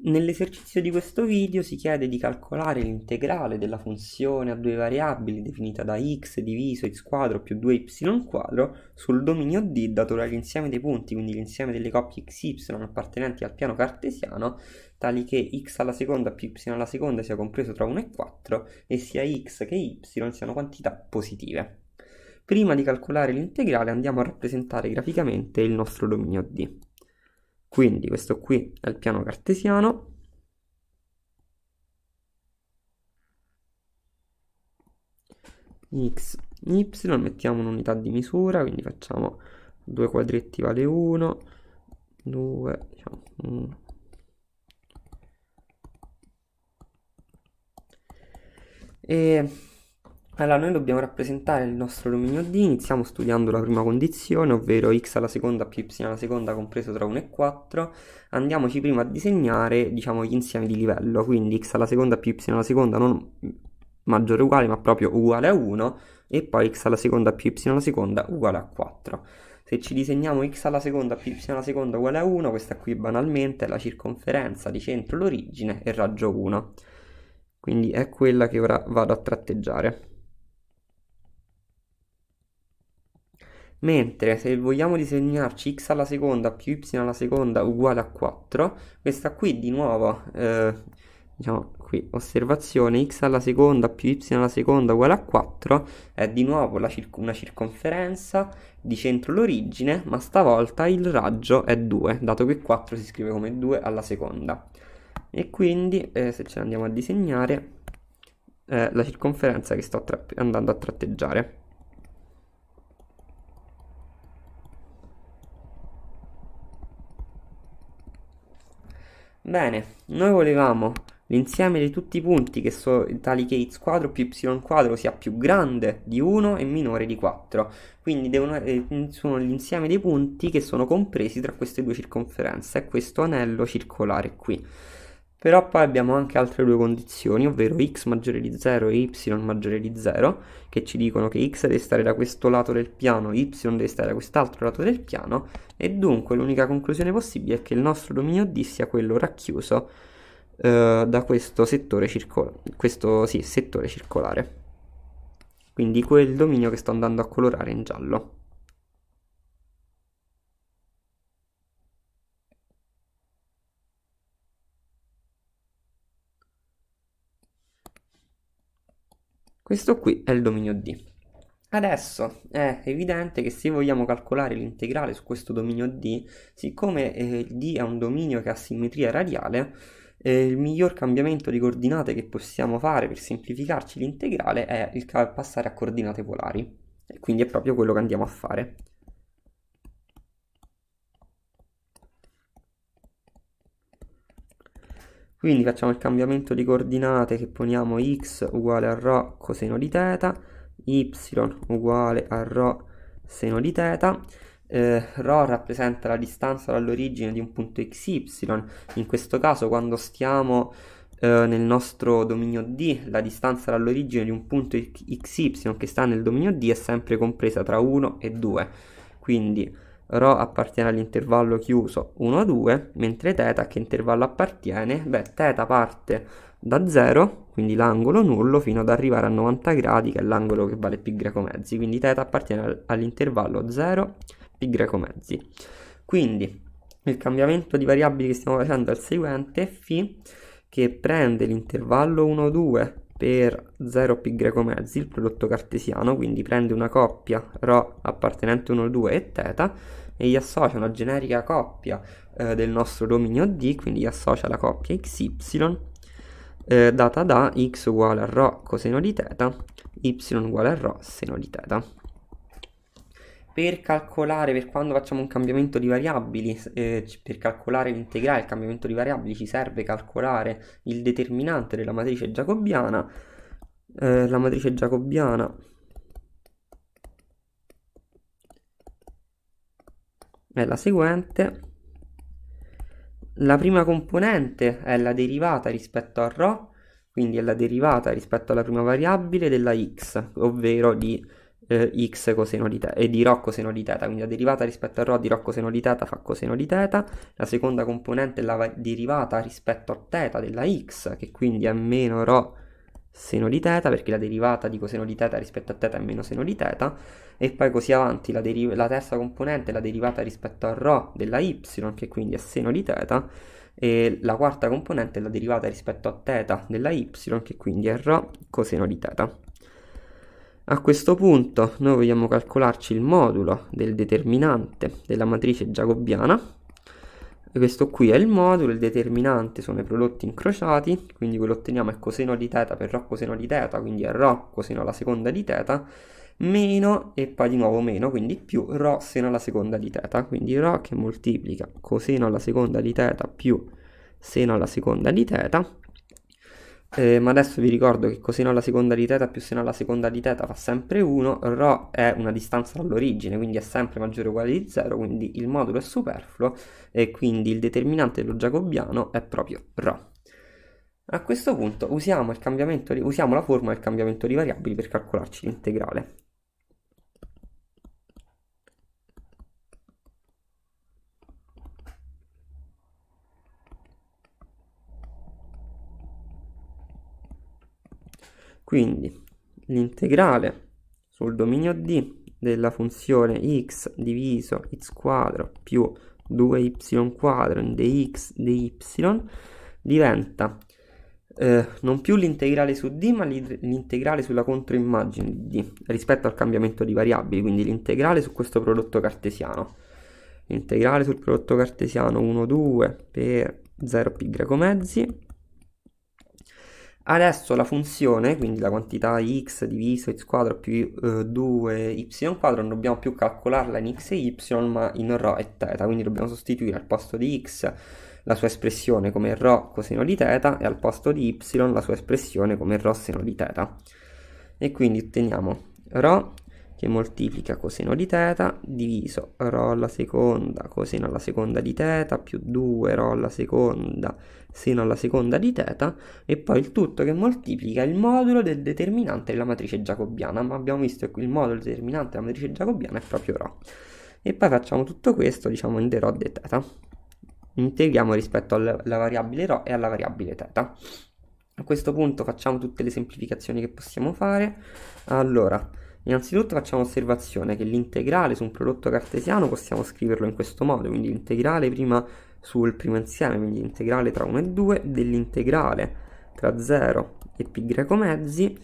Nell'esercizio di questo video si chiede di calcolare l'integrale della funzione a due variabili definita da x diviso x quadro più 2y quadro sul dominio D dato dall'insieme dei punti, quindi l'insieme delle coppie xy appartenenti al piano cartesiano, tali che x alla seconda più y alla seconda sia compreso tra 1 e 4 e sia x che y siano quantità positive. Prima di calcolare l'integrale andiamo a rappresentare graficamente il nostro dominio D. Quindi questo qui è il piano cartesiano. X, Y, mettiamo un'unità di misura, quindi facciamo due quadretti vale 1, 2, diciamo, 1. E allora, noi dobbiamo rappresentare il nostro dominio D, iniziamo studiando la prima condizione, ovvero x alla seconda più y alla seconda compreso tra 1 e 4. Andiamoci prima a disegnare, diciamo, gli insiemi di livello, quindi x alla seconda più y alla seconda non maggiore o uguale, ma proprio uguale a 1, e poi x alla seconda più y alla seconda uguale a 4. Se ci disegniamo x alla seconda più y alla seconda uguale a 1, questa qui banalmente è la circonferenza di centro l'origine e raggio 1. Quindi è quella che ora vado a tratteggiare. Mentre se vogliamo disegnarci x alla seconda più y alla seconda uguale a 4, questa qui di nuovo, eh, diciamo qui, osservazione x alla seconda più y alla seconda uguale a 4, è di nuovo circ- una circonferenza di centro l'origine, ma stavolta il raggio è 2, dato che 4 si scrive come 2 alla seconda. E quindi eh, se ce la andiamo a disegnare, eh, la circonferenza che sto tra- andando a tratteggiare. Bene, noi volevamo l'insieme di tutti i punti che sono tali che x quadro più y quadro sia più grande di 1 e minore di 4 quindi devono, eh, sono l'insieme dei punti che sono compresi tra queste due circonferenze è questo anello circolare qui però poi abbiamo anche altre due condizioni, ovvero x maggiore di 0 e y maggiore di 0, che ci dicono che x deve stare da questo lato del piano, y deve stare da quest'altro lato del piano, e dunque l'unica conclusione possibile è che il nostro dominio D sia quello racchiuso eh, da questo, settore, circola- questo sì, settore circolare. Quindi quel dominio che sto andando a colorare in giallo. Questo qui è il dominio D. Adesso è evidente che se vogliamo calcolare l'integrale su questo dominio D, siccome eh, D è un dominio che ha simmetria radiale, eh, il miglior cambiamento di coordinate che possiamo fare per semplificarci l'integrale è il passare a coordinate polari. E quindi è proprio quello che andiamo a fare. Quindi facciamo il cambiamento di coordinate che poniamo x uguale a rho coseno di teta y uguale a rho seno di teta Eh, ρ rappresenta la distanza dall'origine di un punto xy, in questo caso quando stiamo eh, nel nostro dominio D, la distanza dall'origine di un punto xy che sta nel dominio D è sempre compresa tra 1 e 2, quindi Rho appartiene all'intervallo chiuso 1 2, mentre θ a che intervallo appartiene? Beh, θ parte da 0, quindi l'angolo nullo, fino ad arrivare a 90 gradi, che è l'angolo che vale pi greco mezzi, quindi θ appartiene all'intervallo 0, pi greco mezzi. Quindi il cambiamento di variabili che stiamo facendo è il seguente, φ che prende l'intervallo 1, 2 per 0 greco mezzi il prodotto cartesiano, quindi prende una coppia ρ appartenente 1, 2 e θ e gli associa una generica coppia eh, del nostro dominio D, quindi gli associa la coppia xy eh, data da x uguale a ρ coseno di θ, y uguale a ρ seno di θ per calcolare, per quando facciamo un cambiamento di variabili, eh, per calcolare l'integrale, il cambiamento di variabili ci serve calcolare il determinante della matrice giacobiana. Eh, la matrice giacobiana è la seguente. La prima componente è la derivata rispetto a ρ, quindi è la derivata rispetto alla prima variabile della x, ovvero di eh, x coseno di teta e di rho coseno di teta, quindi la derivata rispetto a rho di rho coseno di teta fa coseno di teta, la seconda componente è la derivata rispetto a teta della x, che quindi è meno rho seno di teta, perché la derivata di coseno di teta rispetto a teta è meno seno di teta, e poi così avanti la, deriv- la terza componente è la derivata rispetto a rho della y, che quindi è seno di teta, e la quarta componente è la derivata rispetto a teta della y, che quindi è rho coseno di teta. A questo punto noi vogliamo calcolarci il modulo del determinante della matrice giacobbiana. Questo qui è il modulo, il determinante sono i prodotti incrociati, quindi quello otteniamo è coseno di teta per rho coseno di teta, quindi è rho coseno alla seconda di teta, meno e poi di nuovo meno, quindi più rho seno alla seconda di teta, quindi rho che moltiplica coseno alla seconda di teta più seno alla seconda di teta, eh, ma adesso vi ricordo che coseno alla seconda di teta più seno alla seconda di teta fa sempre 1, ρ è una distanza dall'origine, quindi è sempre maggiore o uguale di 0, quindi il modulo è superfluo e quindi il determinante dello jacobiano è proprio ρ. A questo punto usiamo, usiamo la formula del cambiamento di variabili per calcolarci l'integrale. Quindi l'integrale sul dominio D della funzione x diviso x quadro più 2y quadro in dx dy diventa eh, non più l'integrale su d ma l'integrale sulla controimmagine di d rispetto al cambiamento di variabili quindi l'integrale su questo prodotto cartesiano l'integrale sul prodotto cartesiano 1 2 per 0 pi greco mezzi Adesso la funzione, quindi la quantità x diviso x quadro più eh, 2y quadro, non dobbiamo più calcolarla in x e y, ma in rho e teta. quindi dobbiamo sostituire al posto di x la sua espressione come rho coseno di teta e al posto di y la sua espressione come rho seno di teta. E quindi otteniamo rho che moltiplica coseno di teta diviso rho alla seconda coseno alla seconda di teta più 2 rho alla seconda seno alla seconda di teta e poi il tutto che moltiplica il modulo del determinante della matrice giacobiana ma abbiamo visto che il modulo determinante della matrice giacobiana è proprio rho e poi facciamo tutto questo diciamo in ρ di θ integriamo rispetto alla variabile rho e alla variabile teta a questo punto facciamo tutte le semplificazioni che possiamo fare allora Innanzitutto facciamo osservazione che l'integrale su un prodotto cartesiano possiamo scriverlo in questo modo, quindi l'integrale prima sul primo insieme, quindi l'integrale tra 1 e 2 dell'integrale tra 0 e π mezzi.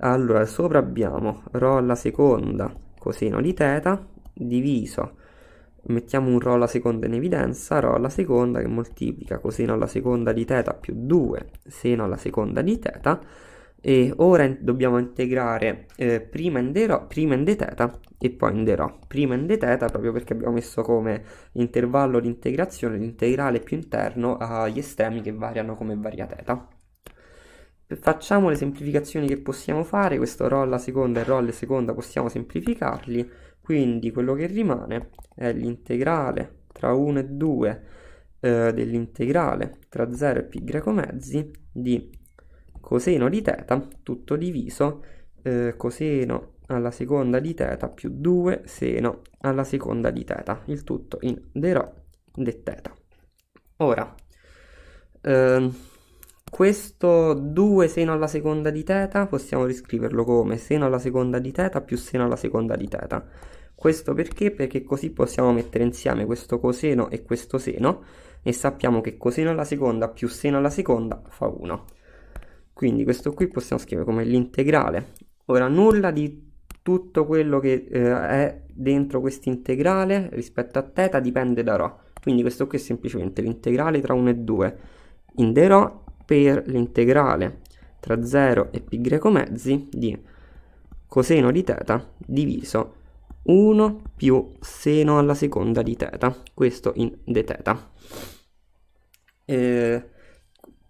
Allora, sopra abbiamo ρ alla seconda coseno di teta diviso mettiamo un ρ alla seconda in evidenza, ρ alla seconda che moltiplica coseno alla seconda di teta più 2 seno alla seconda di teta, e ora dobbiamo integrare eh, prima in dero, prima in deteta e poi in derò. Prima in deteta proprio perché abbiamo messo come intervallo di integrazione l'integrale più interno agli estremi che variano come varia teta. Facciamo le semplificazioni che possiamo fare, questo ρ alla seconda e ρ alla seconda possiamo semplificarli, quindi quello che rimane è l'integrale tra 1 e 2 eh, dell'integrale tra 0 e π greco mezzi di coseno di teta tutto diviso eh, coseno alla seconda di teta più 2 seno alla seconda di teta il tutto in d rho d Ora, ehm, questo 2 seno alla seconda di teta possiamo riscriverlo come seno alla seconda di teta più seno alla seconda di teta Questo perché? Perché così possiamo mettere insieme questo coseno e questo seno e sappiamo che coseno alla seconda più seno alla seconda fa 1. Quindi questo qui possiamo scrivere come l'integrale. Ora nulla di tutto quello che eh, è dentro questo integrale rispetto a teta dipende da rho Quindi questo qui è semplicemente l'integrale tra 1 e 2 in de ρ per l'integrale tra 0 e π mezzi di coseno di teta diviso 1 più seno alla seconda di teta questo in dθ. Eh,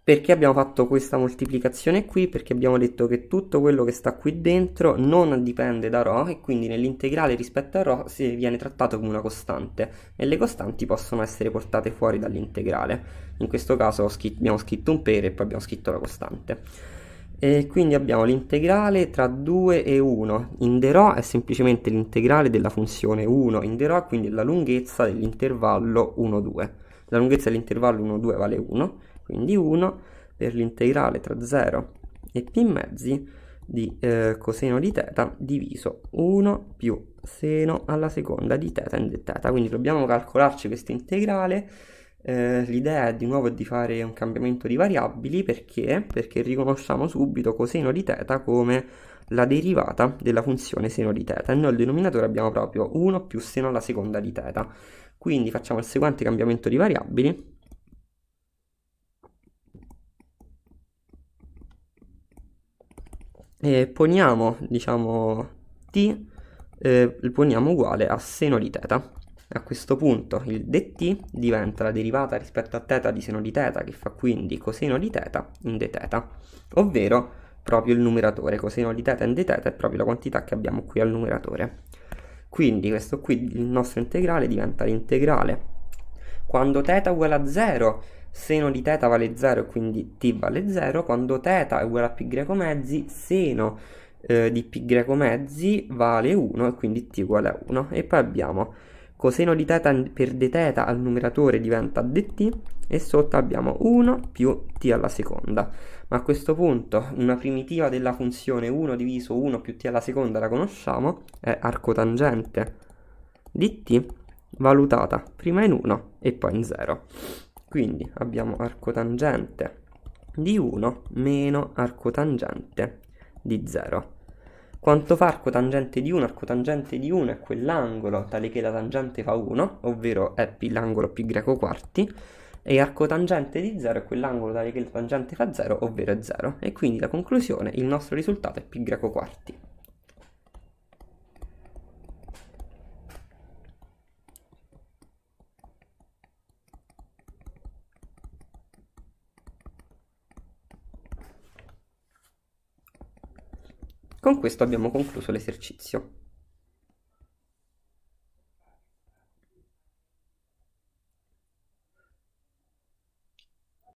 perché abbiamo fatto questa moltiplicazione qui? Perché abbiamo detto che tutto quello che sta qui dentro non dipende da ρ e quindi nell'integrale rispetto a ρ si viene trattato come una costante e le costanti possono essere portate fuori dall'integrale. In questo caso scritto, abbiamo scritto un per e poi abbiamo scritto la costante. E quindi abbiamo l'integrale tra 2 e 1 in de ρ è semplicemente l'integrale della funzione 1 in de ρ, quindi la lunghezza dell'intervallo 1, 2. La lunghezza dell'intervallo 1, 2 vale 1 quindi 1 per l'integrale tra 0 e π mezzi di eh, coseno di teta diviso 1 più seno alla seconda di teta in dθ. Quindi dobbiamo calcolarci questa integrale. Eh, l'idea è di nuovo di fare un cambiamento di variabili perché? Perché riconosciamo subito coseno di teta come la derivata della funzione seno di teta. e noi al denominatore abbiamo proprio 1 più seno alla seconda di teta. Quindi facciamo il seguente cambiamento di variabili e eh, poniamo, diciamo, t, eh, poniamo uguale a seno di teta. A questo punto il dt diventa la derivata rispetto a teta di seno di teta, che fa quindi coseno di teta in dθ, ovvero proprio il numeratore, coseno di teta in dθ è proprio la quantità che abbiamo qui al numeratore. Quindi questo qui, il nostro integrale, diventa l'integrale. Quando θ uguale a 0 seno di teta vale 0 quindi t vale 0, quando teta è uguale a π mezzi, seno eh, di π mezzi vale 1 e quindi t uguale a 1. E poi abbiamo coseno di teta per dθ al numeratore diventa dt e sotto abbiamo 1 più t alla seconda. Ma a questo punto una primitiva della funzione 1 diviso 1 più t alla seconda la conosciamo, è arcotangente di t valutata prima in 1 e poi in 0. Quindi abbiamo arco tangente di 1 meno arco tangente di 0. Quanto fa arco tangente di 1? Arco tangente di 1 è quell'angolo tale che la tangente fa 1, ovvero è l'angolo pi greco quarti, e arco tangente di 0 è quell'angolo tale che la tangente fa 0, ovvero è 0. E quindi la conclusione, il nostro risultato è pi greco quarti. Con questo abbiamo concluso l'esercizio.